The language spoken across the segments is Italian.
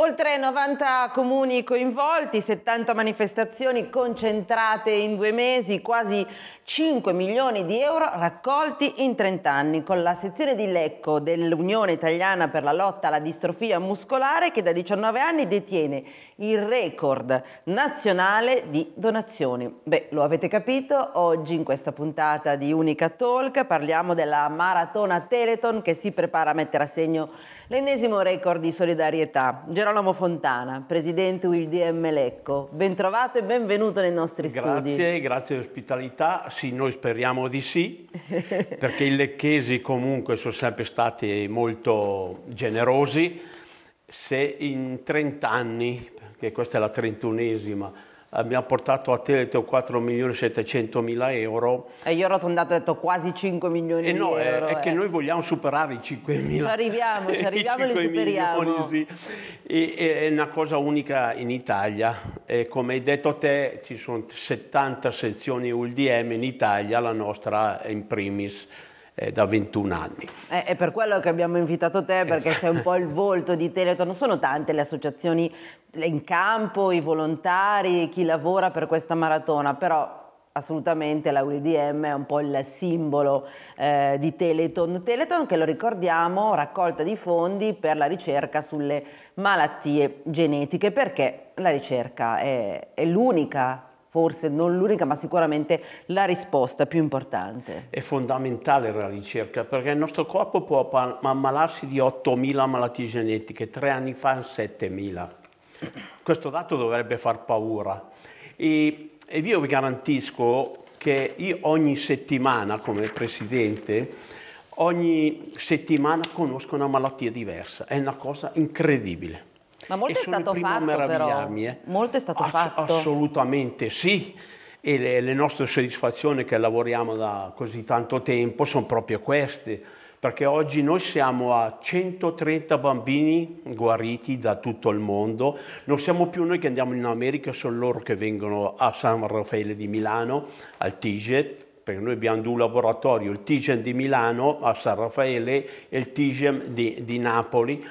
Oltre 90 comuni coinvolti, 70 manifestazioni concentrate in due mesi, quasi 5 milioni di euro raccolti in 30 anni con la sezione di Lecco dell'Unione Italiana per la lotta alla distrofia muscolare che da 19 anni detiene il record nazionale di donazioni. Beh, lo avete capito, oggi in questa puntata di Unica Talk parliamo della maratona Teleton che si prepara a mettere a segno l'ennesimo record di solidarietà. Gerolamo Fontana, presidente DM Lecco, bentrovato e benvenuto nei nostri grazie, studi. Grazie, grazie dell'ospitalità sì, noi speriamo di sì, perché i lecchesi comunque sono sempre stati molto generosi. Se in 30 anni, perché questa è la trentunesima, abbiamo portato a Teleto 4 milioni e 700 mila euro. E io ho arrotondato e ho detto quasi 5 milioni e eh no, di euro. È, eh. è che noi vogliamo superare i 5 mila. Ci arriviamo, ci arriviamo e li superiamo. Milioni, sì. e, e, è una cosa unica in Italia. E come hai detto te, ci sono 70 sezioni ULDM in Italia, la nostra in primis eh, da 21 anni. Eh, è per quello che abbiamo invitato te, perché sei un po' il volto di Teleton. Sono tante le associazioni in campo, i volontari, chi lavora per questa maratona, però assolutamente la UDM è un po' il simbolo eh, di Teleton. Teleton che lo ricordiamo raccolta di fondi per la ricerca sulle malattie genetiche perché la ricerca è, è l'unica forse non l'unica ma sicuramente la risposta più importante. È fondamentale la ricerca perché il nostro corpo può ammalarsi di 8.000 malattie genetiche, tre anni fa 7.000. Questo dato dovrebbe far paura e, e io vi garantisco che io ogni settimana come presidente ogni settimana conosco una malattia diversa, è una cosa incredibile. Ma molto è stato fatto però. Eh. Molto è stato Ass fatto. Assolutamente sì. E le, le nostre soddisfazioni che lavoriamo da così tanto tempo sono proprio queste perché oggi noi siamo a 130 bambini guariti da tutto il mondo, non siamo più noi che andiamo in America, sono loro che vengono a San Raffaele di Milano, al TIGET, perché noi abbiamo due laboratori, il TIGEN di Milano a San Raffaele e il TIGEN di, di Napoli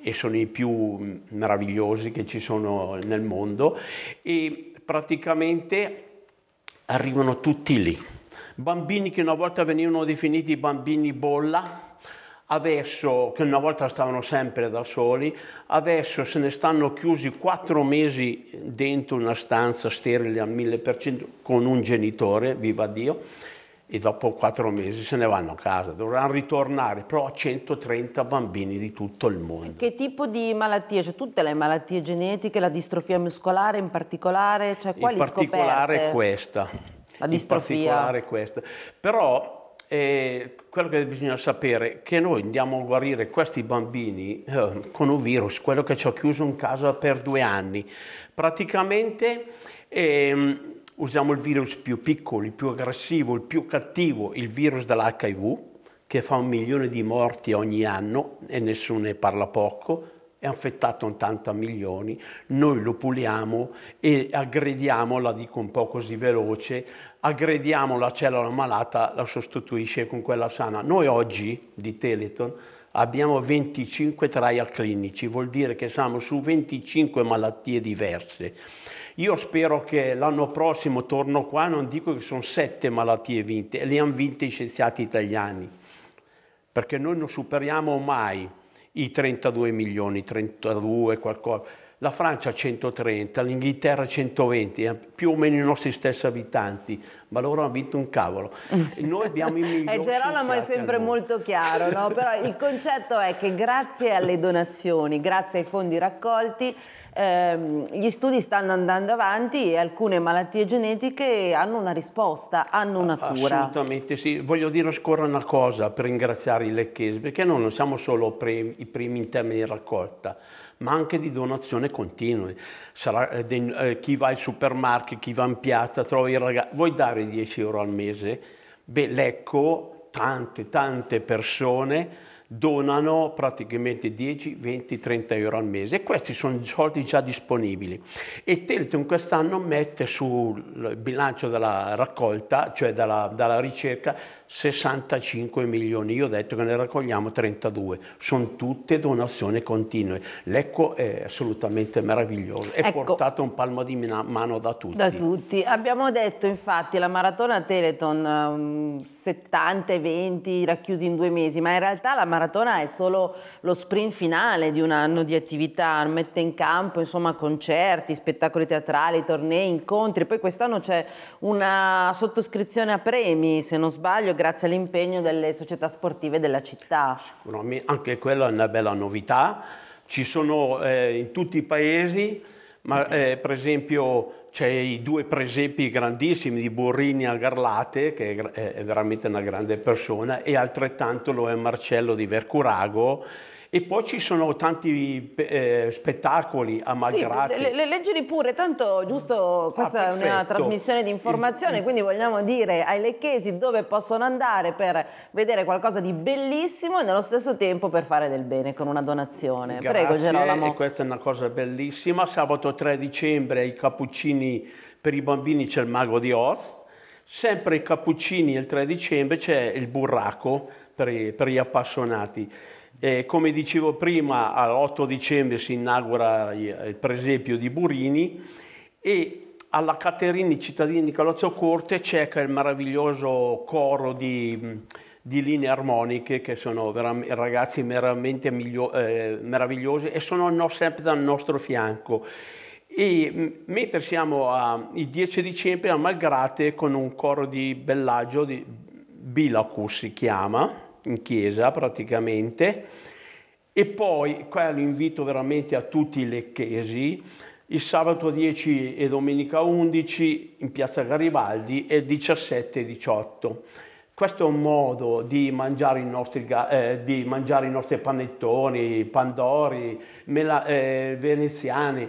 e sono i più meravigliosi che ci sono nel mondo e praticamente arrivano tutti lì. Bambini che una volta venivano definiti bambini bolla, adesso, che una volta stavano sempre da soli, adesso se ne stanno chiusi quattro mesi dentro una stanza sterile al 1000% con un genitore, viva Dio, e dopo quattro mesi se ne vanno a casa, dovranno ritornare, però a 130 bambini di tutto il mondo. Che tipo di malattie? Cioè tutte le malattie genetiche, la distrofia muscolare in particolare? Cioè, quali in particolare scoperte? questa. La distrofia. In particolare questa. Però e quello che bisogna sapere è che noi andiamo a guarire questi bambini eh, con un virus, quello che ci ha chiuso in casa per due anni. Praticamente eh, usiamo il virus più piccolo, il più aggressivo, il più cattivo, il virus dell'HIV, che fa un milione di morti ogni anno e nessuno ne parla poco, è affettato 80 milioni, noi lo puliamo e aggrediamo, la dico un po' così veloce, aggrediamo la cellula malata, la sostituisce con quella sana. Noi oggi di Teleton abbiamo 25 trial clinici, vuol dire che siamo su 25 malattie diverse. Io spero che l'anno prossimo torno qua, non dico che sono sette malattie vinte, le hanno vinte i scienziati italiani, perché noi non superiamo mai i 32 milioni, 32 qualcosa, la Francia 130, l'Inghilterra 120, eh, più o meno i nostri stessi abitanti, ma loro hanno vinto un cavolo. Noi abbiamo i migliori. e eh, Gerolamo è sempre molto chiaro, no? però il concetto è che grazie alle donazioni, grazie ai fondi raccolti, ehm, gli studi stanno andando avanti e alcune malattie genetiche hanno una risposta, hanno una cura. Assolutamente sì, voglio dire ancora una cosa per ringraziare i lecchesi, perché noi non siamo solo primi, i primi in termini di raccolta, ma anche di donazione continua. Sarà, eh, eh, chi va al supermarket, chi va in piazza, trova i ragazzi, vuoi dare 10 euro al mese? Beh, l'ECCO, tante, tante persone donano praticamente 10, 20, 30 euro al mese e questi sono soldi già disponibili. E Teleton quest'anno mette sul bilancio della raccolta, cioè dalla, dalla ricerca, 65 milioni. Io ho detto che ne raccogliamo 32. Sono tutte donazioni continue. L'Ecco è assolutamente meraviglioso. È ecco. portato un palmo di mano da tutti. Da tutti. Abbiamo detto infatti la maratona Teleton 70 um, e 20 racchiusi in due mesi, ma in realtà la maratona maratona è solo lo sprint finale di un anno di attività, mette in campo insomma, concerti, spettacoli teatrali, tornei, incontri, poi quest'anno c'è una sottoscrizione a premi, se non sbaglio, grazie all'impegno delle società sportive della città. Sicuramente anche quella è una bella novità, ci sono eh, in tutti i paesi, ma eh, per esempio c'è i due presepi grandissimi di Burrini a Garlate, che è veramente una grande persona, e altrettanto lo è Marcello di Vercurago, e poi ci sono tanti eh, spettacoli a malgrado. Sì, le, le, leggili pure, tanto giusto, ah, questa ah, è una trasmissione di informazione, quindi vogliamo dire ai lecchesi dove possono andare per vedere qualcosa di bellissimo e nello stesso tempo per fare del bene con una donazione. Grazie, Prego Gerolamo. questa è una cosa bellissima. Sabato 3 dicembre ai Cappuccini per i bambini c'è il Mago di Oz. Sempre ai Cappuccini il 3 dicembre c'è il Burraco per, per gli appassionati. E come dicevo prima, all'8 dicembre si inaugura il presepio di Burini e alla Caterini Cittadini di Calozzo Corte, c'è il meraviglioso coro di, di, linee armoniche che sono ragazzi veramente eh, meravigliosi e sono sempre dal nostro fianco. E mentre siamo a, il 10 dicembre a Malgrate con un coro di Bellagio, di Bilacus si chiama, in chiesa praticamente. E poi, qua l'invito veramente a tutti i lecchesi, il sabato 10 e domenica 11 in piazza Garibaldi e 17 e 18. Questo è un modo di mangiare i nostri, eh, di mangiare i nostri panettoni, pandori, mela, eh, veneziani,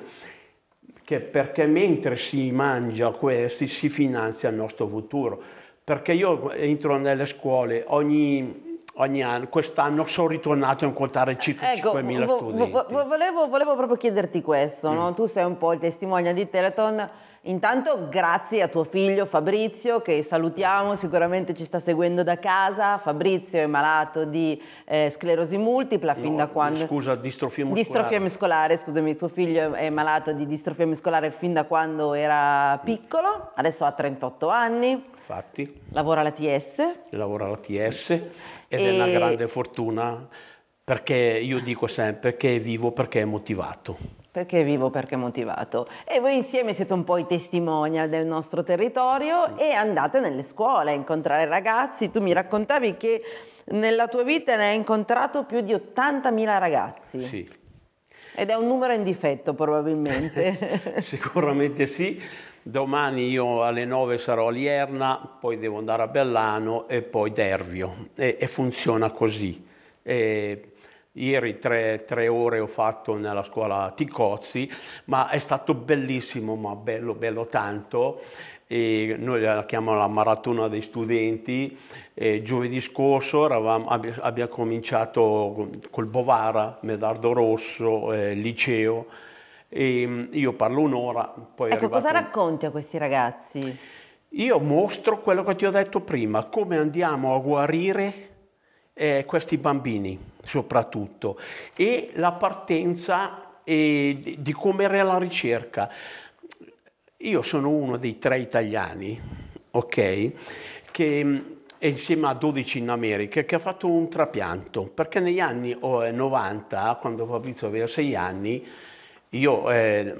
che perché mentre si mangia questi si finanzia il nostro futuro. Perché io entro nelle scuole, ogni ogni anno, quest'anno sono ritornato a incontrare circa ecco, 5.000 studenti. Volevo, volevo, proprio chiederti questo, mm. no? tu sei un po' il testimone di Teleton, Intanto grazie a tuo figlio Fabrizio che salutiamo, sicuramente ci sta seguendo da casa. Fabrizio è malato di eh, sclerosi multipla fin no, da quando... Scusa, distrofia muscolare. Distrofia muscolare, scusami, tuo figlio è malato di distrofia muscolare fin da quando era piccolo, adesso ha 38 anni. Infatti. Lavora alla TS. Lavora alla TS ed e... è una grande fortuna perché io dico sempre che è vivo perché è motivato. Perché vivo, perché motivato. E voi insieme siete un po' i testimonial del nostro territorio e andate nelle scuole a incontrare ragazzi. Tu mi raccontavi che nella tua vita ne hai incontrato più di 80.000 ragazzi. Sì. Ed è un numero in difetto probabilmente. Sicuramente sì. Domani io alle 9 sarò a Lierna, poi devo andare a Bellano e poi Dervio. E, e funziona così. E Ieri tre, tre, ore ho fatto nella scuola Ticozzi, ma è stato bellissimo, ma bello, bello tanto. E noi la chiamiamo la maratona dei studenti. E giovedì scorso eravamo, abbiamo cominciato col Bovara, Medardo Rosso, eh, liceo. E mm, io parlo un'ora, poi Ecco, cosa racconti a questi ragazzi? Io mostro quello che ti ho detto prima, come andiamo a guarire eh, questi bambini soprattutto e la partenza eh, di come era la ricerca. Io sono uno dei tre italiani, ok, che eh, insieme a 12 in America, che ha fatto un trapianto, perché negli anni 90, eh, quando Fabrizio aveva 6 anni, io eh,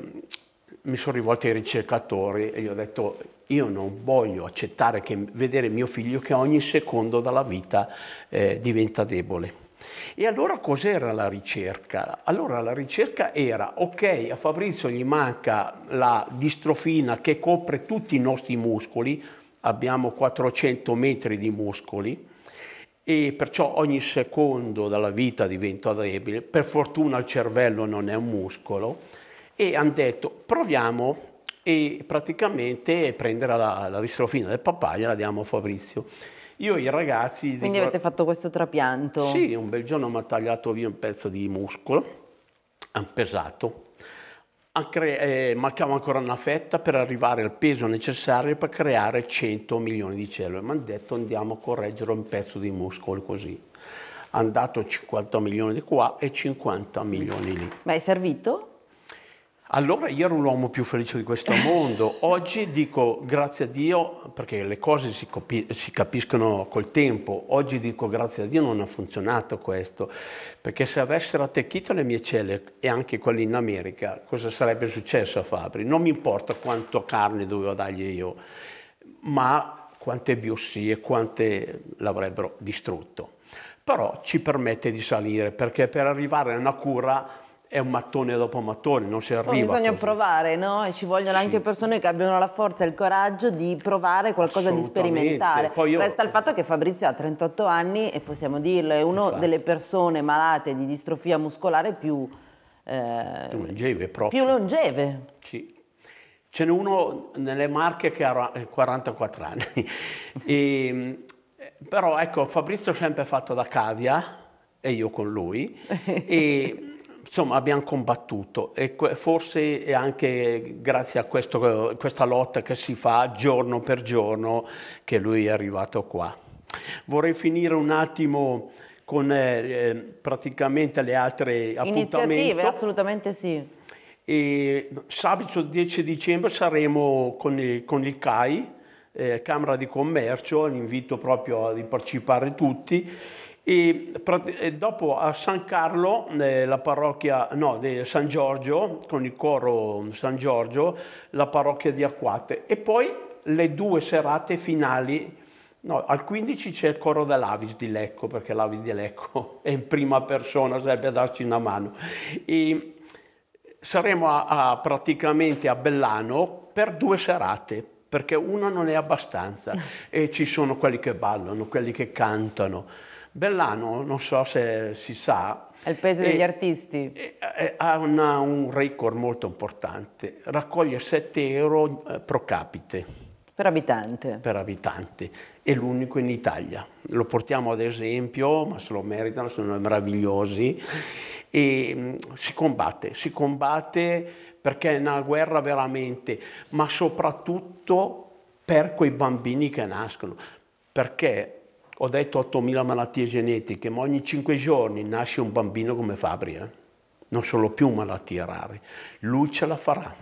mi sono rivolto ai ricercatori e gli ho detto io non voglio accettare che vedere mio figlio che ogni secondo dalla vita eh, diventa debole. E allora cos'era la ricerca? Allora la ricerca era, ok, a Fabrizio gli manca la distrofina che copre tutti i nostri muscoli, abbiamo 400 metri di muscoli, e perciò ogni secondo della vita diventa debole, per fortuna il cervello non è un muscolo, e hanno detto proviamo e praticamente prendere la, la ristrofina del papaya e la diamo a Fabrizio. Io i ragazzi... Quindi dico, avete fatto questo trapianto? Sì, un bel giorno mi ha tagliato via un pezzo di muscolo, eh, ha pesato, eh, mancava ancora una fetta per arrivare al peso necessario per creare 100 milioni di cellule. Mi hanno detto andiamo a correggere un pezzo di muscolo così. Hanno dato 50 milioni di qua e 50 milioni lì. Ma è servito? Allora io ero l'uomo più felice di questo mondo. Oggi dico grazie a Dio, perché le cose si, si, capiscono col tempo. Oggi dico grazie a Dio non ha funzionato questo, perché se avessero attecchito le mie celle e anche quelle in America, cosa sarebbe successo a Fabri? Non mi importa quanto carne dovevo dargli io, ma quante biossie, quante l'avrebbero distrutto. Però ci permette di salire, perché per arrivare a una cura è un mattone dopo mattone, non si arriva. No, bisogna così. provare, no? E ci vogliono sì. anche persone che abbiano la forza e il coraggio di provare qualcosa di sperimentare. Io... Resta il fatto che Fabrizio ha 38 anni e possiamo dirlo, è una delle persone malate di distrofia muscolare più... Eh, più longeve proprio. Più longeve. Sì. Ce n'è uno nelle Marche che ha 44 anni. e, ehm, però ecco, Fabrizio è sempre fatto da cavia e io con lui. e, insomma abbiamo combattuto e forse è anche grazie a questo, questa lotta che si fa giorno per giorno che lui è arrivato qua. Vorrei finire un attimo con eh, eh praticamente le altre appuntamenti. Iniziative, assolutamente sì. E sabato 10 dicembre saremo con il, con il CAI, eh, Camera di Commercio, l'invito proprio a partecipare tutti e, dopo a San Carlo, eh, la parrocchia, no, di San Giorgio, con il coro San Giorgio, la parrocchia di Acquate. E poi le due serate finali No, al 15 c'è il coro dell'Avis di Lecco, perché l'Avis di Lecco è in prima persona, sarebbe a darci una mano. E saremo a, a, praticamente a Bellano per due serate, perché una non è abbastanza. E ci sono quelli che ballano, quelli che cantano. Bellano, non so se si sa... È il paese degli è, artisti. È, è, ha una, un record molto importante, raccoglie 7 euro eh, pro capite. Per abitante. Per abitante. È l'unico in Italia. Lo portiamo ad esempio, ma se lo meritano, sono meravigliosi. E mh, mm, si combatte, si combatte perché è una guerra veramente, ma soprattutto per quei bambini che nascono. Perché ho detto 8.000 malattie genetiche, ma ogni 5 giorni nasce un bambino come Fabri, Eh? Non sono più malattie rare. Lui ce la farà,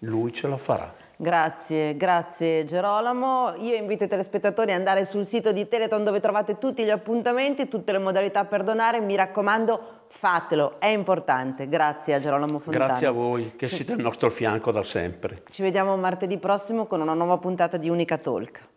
lui ce la farà. Grazie, grazie Gerolamo. Io invito i telespettatori ad andare sul sito di Teleton dove trovate tutti gli appuntamenti, tutte le modalità per donare. Mi raccomando, fatelo, è importante. Grazie a Gerolamo Fontana. Grazie a voi che siete al nostro fianco da sempre. Ci vediamo martedì prossimo con una nuova puntata di Unica Talk.